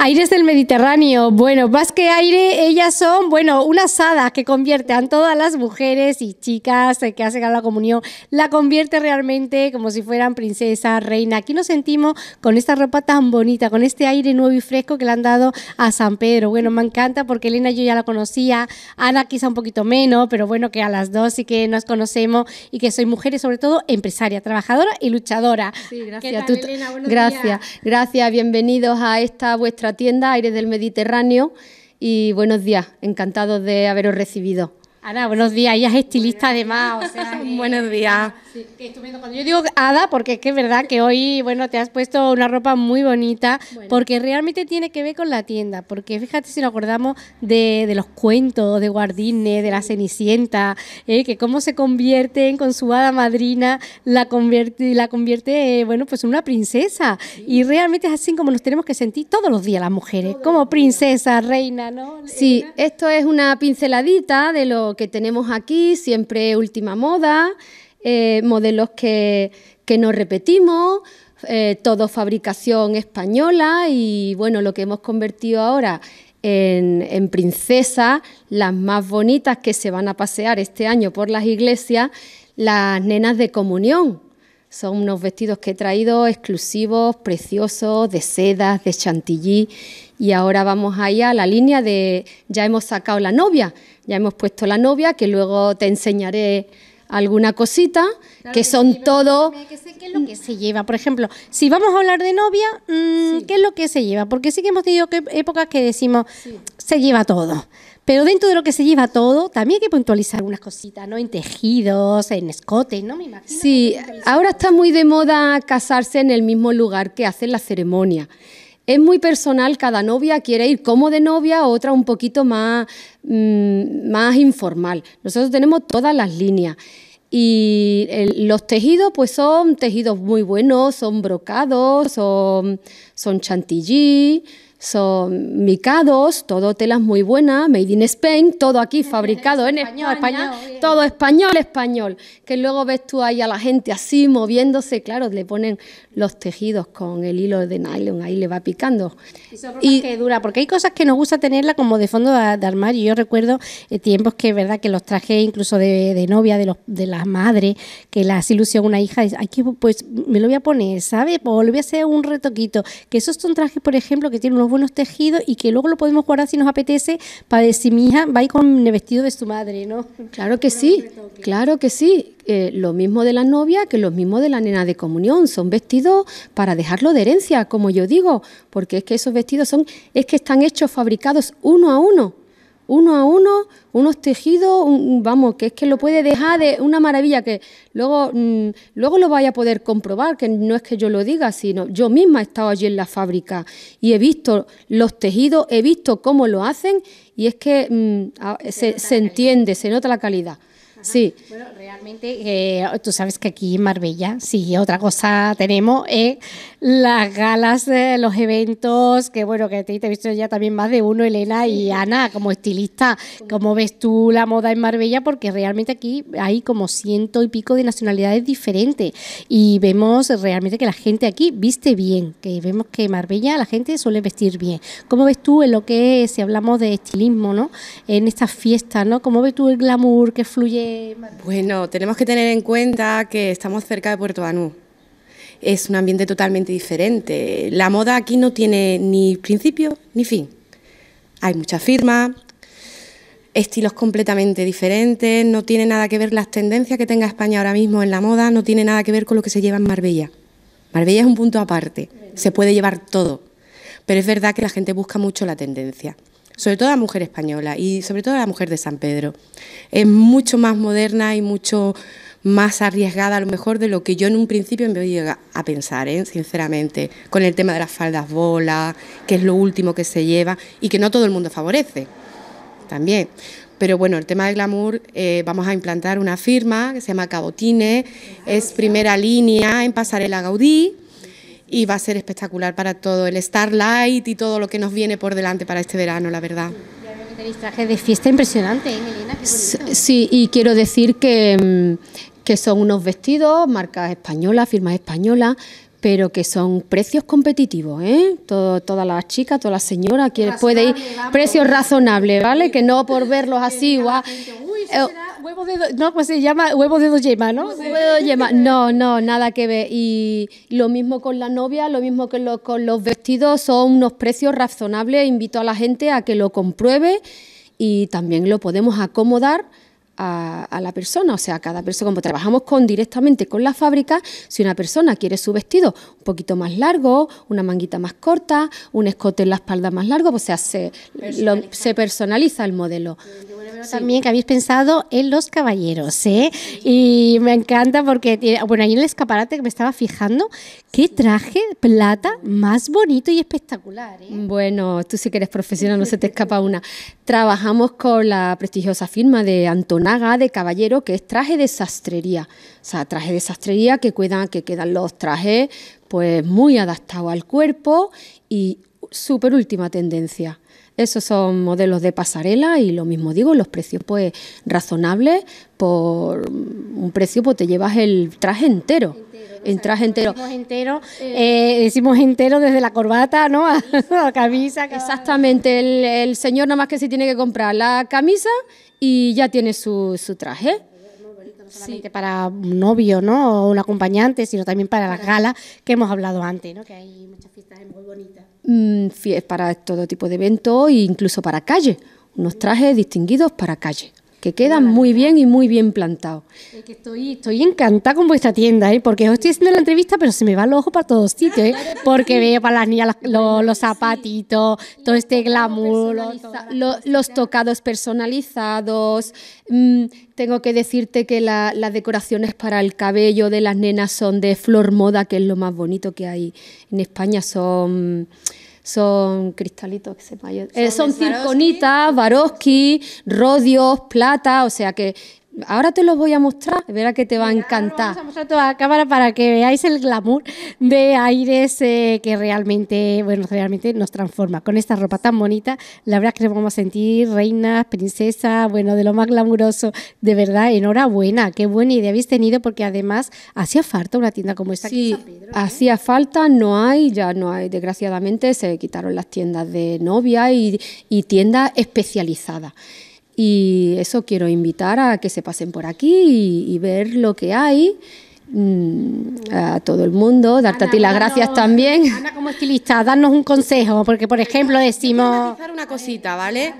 Aires del Mediterráneo. Bueno, más que aire, ellas son, bueno, unas hadas que convierten a todas las mujeres y chicas que hacen a la comunión, la convierte realmente como si fueran princesa, reina. Aquí nos sentimos con esta ropa tan bonita, con este aire nuevo y fresco que le han dado a San Pedro. Bueno, me encanta porque Elena yo ya la conocía, Ana quizá un poquito menos, pero bueno, que a las dos sí que nos conocemos y que soy mujer y sobre todo empresaria, trabajadora y luchadora. Sí, gracias. Tal, Elena? gracias, gracias. Bienvenidos a esta vuestra tienda aire del Mediterráneo y buenos días, encantados de haberos recibido. Ana, buenos días, ella es estilista además, o sea, buenos días yo digo hada, porque es que es verdad que hoy, bueno, te has puesto una ropa muy bonita, porque realmente tiene que ver con la tienda, porque fíjate si nos acordamos de, los cuentos de Guardine, de la Cenicienta, eh, que cómo se convierten con su hada madrina, la convierte, la convierte eh, bueno, pues en una princesa. Y realmente es así como nos tenemos que sentir todos los días las mujeres, como princesa, reina, ¿no? Sí, esto es una pinceladita de lo que tenemos aquí, siempre última moda. Eh, modelos que, que no repetimos, eh, todo fabricación española y bueno, lo que hemos convertido ahora en, en princesas, las más bonitas que se van a pasear este año por las iglesias, las nenas de comunión. Son unos vestidos que he traído exclusivos, preciosos, de sedas, de chantilly. Y ahora vamos ahí a la línea de ya hemos sacado la novia, ya hemos puesto la novia, que luego te enseñaré alguna cosita, que, son todo... Que ¿Qué es lo que se lleva? Por ejemplo, si vamos a hablar de novia, mm, ¿qué es lo que se lleva? Porque sí que hemos tenido épocas que decimos, se lleva todo. Pero dentro de lo que se lleva todo, también hay que puntualizar unas cositas, ¿no? En tejidos, en escote ¿no? sí, ahora está muy de moda casarse en el mismo lugar que hacen la ceremonia. Es muy personal, cada novia quiere ir como de novia, otra un poquito más, mm, más informal. Nosotros tenemos todas las líneas. Y los tejidos, pues son tejidos muy buenos, son brocados, son chantilly, son micados, todo telas muy buenas, made in Spain, todo aquí fabricado en español, todo español, español. Que luego ves tú ahí a la gente así moviéndose, claro, le ponen los tejidos con el hilo de nylon, ahí le va picando. y que dura, porque hay cosas que nos gusta tenerla como de fondo de, armario. Yo recuerdo eh, tiempos que, verdad, que los traje incluso de, de novia, de, los, de las madres, que las ilusión una hija, dice, que, pues me lo voy a poner, ¿sabes? Pues, o lo voy a hacer un retoquito. Que esos son trajes, por ejemplo, que tienen unos buenos tejidos y que luego lo podemos guardar si nos apetece para decir, mi hija va con el vestido de su madre, ¿no? Claro que sí, claro que sí. Eh, lo mismo de la novia que lo mismo de la nena de comunión. Son vestidos para dejarlo de herencia, como yo digo, porque es que esos vestidos son, es que están hechos, fabricados uno a uno uno a uno, unos tejidos, vamos, que es que lo puede dejar de una maravilla que luego, mm, luego lo vaya a poder comprobar, que no es que yo lo diga, sino yo misma he estado allí en la fábrica y he visto los tejidos, he visto cómo lo hacen y es que mm, se, se entiende, se nota la calidad. Sí. Bueno, realmente eh, tú sabes que aquí en Marbella, sí, otra cosa tenemos es eh, las galas, los eventos, que bueno, que te, te, he visto ya también más de uno, Elena y Ana, como estilista, ¿cómo ves tú la moda en Marbella? Porque realmente aquí hay como ciento y pico de nacionalidades diferentes y vemos realmente que la gente aquí viste bien, que vemos que en Marbella la gente suele vestir bien. ¿Cómo ves tú en lo que, es, si hablamos de estilismo, ¿no? En estas fiestas, ¿no? ¿Cómo ves tú el glamour que fluye bueno, tenemos que tener en cuenta que estamos cerca de Puerto Banú. Es un ambiente totalmente diferente. La moda aquí no tiene ni principio ni fin. Hay muchas firmas, estilos completamente diferentes, no tiene nada que ver las tendencias que tenga España ahora mismo en la moda, no tiene nada que ver con lo que se lleva en Marbella. Marbella es un punto aparte, se puede llevar todo, pero es verdad que la gente busca mucho la tendencia sobre todo a la mujer española y sobre todo a la mujer de San Pedro. Es mucho más moderna y mucho más arriesgada a lo mejor de lo que yo en un principio me llega a pensar, ¿eh? sinceramente, con el tema de las faldas bola que es lo último que se lleva y que no todo el mundo favorece también. Pero bueno, el tema de glamour, eh, vamos a implantar una firma que se llama Cabotines, es primera línea en Pasarela Gaudí y va a ser espectacular para todo el Starlight y todo lo que nos viene por delante para este verano, la verdad. Ya veo tenéis de fiesta impresionante, ¿eh, Melina? sí, y quiero decir que, mm, que son unos vestidos, marcas españolas, firmas españolas, pero que son precios competitivos, ¿eh? Todo, todas las chicas, todas las señoras, que puede ir, precios razonables, ¿vale? Que no por verlos así, guau. Eh, no, pues se llama huevo de dos yemas, ¿no? Huevo de dos yema. No, no, nada que ver. Y lo mismo con la novia, lo mismo que con los vestidos, son unos precios razonables. Invito a la gente a que lo compruebe y también lo podemos acomodar. A, la persona, o sea, cada persona, como trabajamos con directamente con la fábrica, si una persona quiere su vestido poquito más largo, una manguita más corta, un escote en la espalda más largo, pues, o sea, se personaliza, se personaliza el modelo. También que habéis pensado en los caballeros, ¿eh? Y me encanta porque, eh, bueno, ahí en el escaparate que me estaba fijando, qué traje plata más bonito y espectacular, ¿eh? Bueno, tú si que eres profesional, no se te escapa una. Trabajamos con la prestigiosa firma de Antonaga de Caballero, que es traje de sastrería. O sea, traje de sastrería que, cuidan, que quedan los trajes pues muy adaptado al cuerpo y súper última tendencia. Esos son modelos de pasarela y lo mismo digo, los precios pues razonables, por un precio pues te llevas el traje entero. en traje entero. Decimos entero, eh. Eh, decimos entero desde la corbata, ¿no? A, la camisa. Exactamente, el, señor nada más que se tiene que comprar la camisa y ya tiene su, su traje no solamente para un novio, ¿no? O un acompañante, sino también para las galas que hemos hablado antes, ¿no? Que hay muchas fiestas muy bonitas. Mm, para todo tipo de eventos e incluso para calle. Unos trajes distinguidos para calle que quedan muy bien y muy bien plantados. Estoy, estoy encantada con vuestra tienda, ¿eh? porque estoy haciendo la entrevista, pero se me va el ojo para todos sitios, ¿eh? porque veo para las niñas los, zapatitos, todo este glamour, los, tocados personalizados. Mm, tengo que decirte que las decoraciones para el cabello de las nenas son de flor moda, que es lo más bonito que hay en España, son son cristalitos que se eh, son, circonitas, Swarovski, rodios, plata, o sea que ahora te los voy a mostrar, verá que te va a encantar. Vamos a mostrar toda la cámara para que veáis el glamour de aires eh, que realmente, bueno, realmente nos transforma. Con esta ropa tan bonita, la verdad es que nos vamos a sentir reinas, princesas, bueno, de lo más glamuroso. De verdad, enhorabuena, qué buena idea habéis tenido, porque además hacía falta una tienda como esta. Sí, aquí ¿eh? hacía falta, no hay, ya no hay, desgraciadamente se quitaron las tiendas de novia y, y tiendas especializadas. Y eso quiero invitar a que se pasen por aquí y, ver lo que hay mm, a todo el mundo, darte las gracias también. Ana, como estilista, darnos un consejo, porque por ejemplo decimos... Quiero una cosita, ¿vale?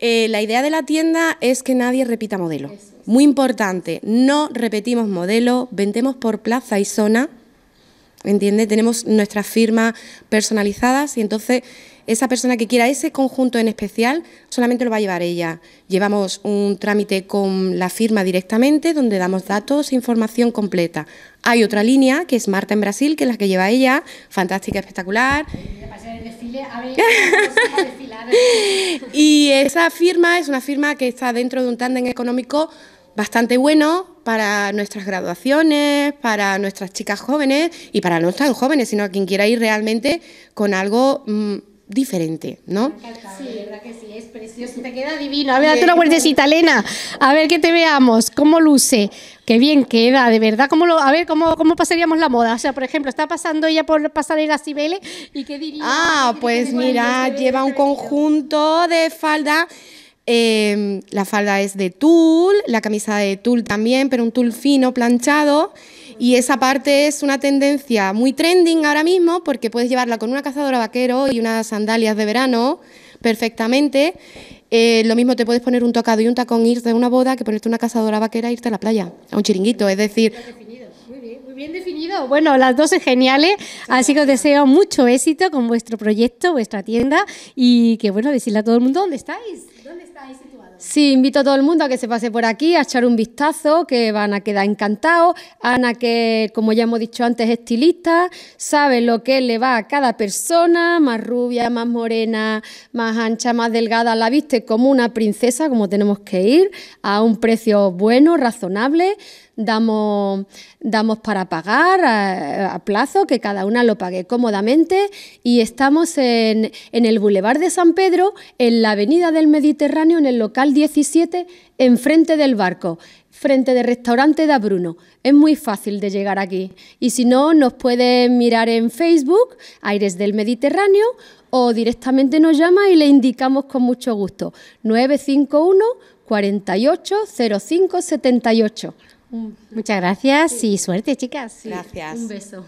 Eh, la idea de la tienda es que nadie repita modelo. Muy importante, no repetimos modelo, vendemos por plaza y zona, ¿entiendes? Tenemos nuestras firmas personalizadas y entonces esa persona que quiera ese conjunto en especial solamente lo va a llevar ella. Llevamos un trámite con la firma directamente donde damos datos e información completa. Hay otra línea que es Marta en Brasil, que es la que lleva ella, fantástica, espectacular. y esa firma es una firma que está dentro de un tándem económico bastante bueno para nuestras graduaciones, para nuestras chicas jóvenes y para no tan jóvenes, sino a quien quiera ir realmente con algo mm, diferente, ¿no? Sí, verdad que sí, es precioso, te queda divino. A ver, date una vueltecita, Elena, a ver que te veamos, cómo luce, qué bien queda, de verdad, cómo lo, a ver, cómo, cómo pasaríamos la moda. O sea, por ejemplo, está pasando ella por pasarela Cibeles y qué diría. Ah, pues mira, lleva un conjunto de falda. Em, la falda es de tul, la camisa de tul también, pero un tul fino, planchado. Y esa parte es una tendencia muy trending ahora mismo porque puedes llevarla con una cazadora vaquero y unas sandalias de verano perfectamente. Eh, lo mismo te puedes poner un tocado y un tacón e irte a una boda que ponerte una cazadora vaquera e irte a la playa, a un chiringuito. Es decir, bien definido. Bueno, las dos es geniales, así que os deseo mucho éxito con vuestro proyecto, vuestra tienda y que bueno, decirle a todo el mundo dónde estáis. ¿Dónde estáis situado? Sí, invito a todo el mundo a que se pase por aquí, a echar un vistazo, que van a quedar encantados. Ana, que como ya hemos dicho antes, es estilista, sabe lo que le va a cada persona, más rubia, más morena, más ancha, más delgada, la viste como una princesa, como tenemos que ir, a un precio bueno, razonable. Damos, damos para pagar a, plazo, que cada una lo pague cómodamente. Y estamos en, en el Boulevard de San Pedro, en la Avenida del Mediterráneo Mediterráneo en el local 17, enfrente del barco, frente del restaurante da Bruno. Es muy fácil de llegar aquí. Y si no, nos pueden mirar en Facebook, Aires del Mediterráneo, o directamente nos llama y le indicamos con mucho gusto. 951 480578. Muchas gracias y suerte, chicas. Gracias. Un beso.